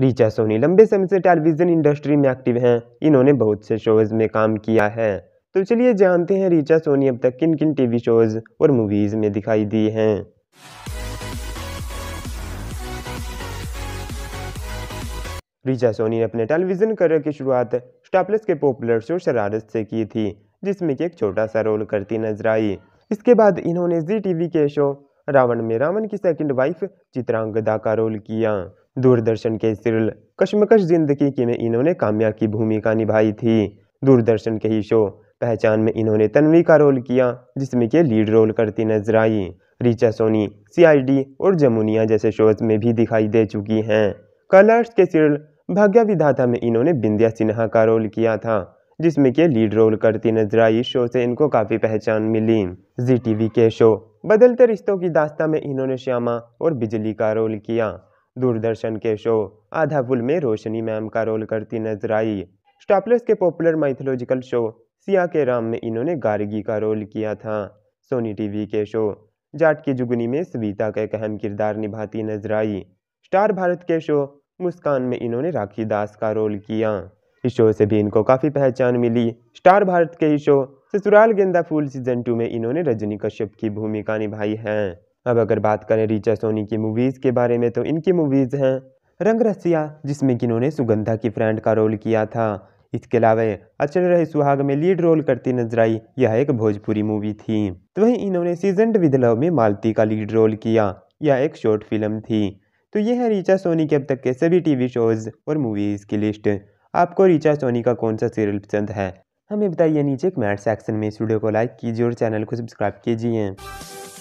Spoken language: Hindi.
रीचा सोनी लंबे समय से टेलीविज़न इंडस्ट्री में एक्टिव हैं इन्होंने बहुत से शोज़ में काम किया है तो चलिए जानते हैं रीचा सोनी अब तक किन किन टीवी शोज़ और मूवीज़ में दिखाई दी हैं रिचा सोनी ने अपने टेलीविज़न करियर की शुरुआत स्टापलेस के पॉपुलर शो शरारत से की थी जिसमें कि एक छोटा सा रोल करती नजर आई इसके बाद इन्होंने जी टीवी के शो रावण में रावण की सेकंड वाइफ चित्रांगदा का रोल किया दूरदर्शन के सीरियल कश्मकश जिंदगी की में इन्होंने कामयाब की भूमिका निभाई थी दूरदर्शन के ही शो पहचान में इन्होंने तनवी का रोल किया जिसमें के लीड रोल करती नजर आई रिचा सोनी सीआईडी और जमुनिया जैसे शोज में भी दिखाई दे चुकी हैं कलर्स के सीरियल भाग्य विधाता में इन्होंने बिंदिया सिन्हा का रोल किया था जिसमें के लीड रोल करती नजर आई शो से इनको काफ़ी पहचान मिली जी टीवी के शो बदलते रिश्तों की दास्ता में इन्होंने श्यामा और बिजली का रोल किया दूरदर्शन के शो आधा पुल में रोशनी मैम का रोल करती नजर आई स्टॉपलेस के popular mythological show Siya Ke Ram में इन्होंने गार्गी का रोल किया था सोनी टीवी के शो जाट की जुगनी में सविता का एक अहम किरदार निभाती नजर आई स्टार भारत के शो मुस्कान में इन्होंने राखी दास का रोल किया इस शो से भी इनको काफ़ी पहचान मिली स्टार भारत के ही शो ससुराल गेंदा फूल सीजन टू में इन्होंने रजनी कश्यप की भूमिका निभाई है अब अगर बात करें रीचा सोनी की मूवीज़ के बारे में तो इनकी मूवीज़ हैं रंग रसिया जिसमें कि इन्होंने सुगंधा की फ्रेंड का रोल किया था इसके अलावा अचल रहे सुहाग में लीड रोल करती नजर आई यह एक भोजपुरी मूवी थी तो वहीं इन्होंने सीजन विद लव में मालती का लीड रोल किया यह एक शॉर्ट फिल्म थी तो यह है रीचा सोनी के अब तक के सभी टीवी शोज़ और मूवीज़ की लिस्ट आपको रीचा सोनी का कौन सा सीरियल पसंद है हमें बताइए नीचे कमेंट सेक्शन में इस वीडियो को लाइक कीजिए और चैनल को सब्सक्राइब कीजिए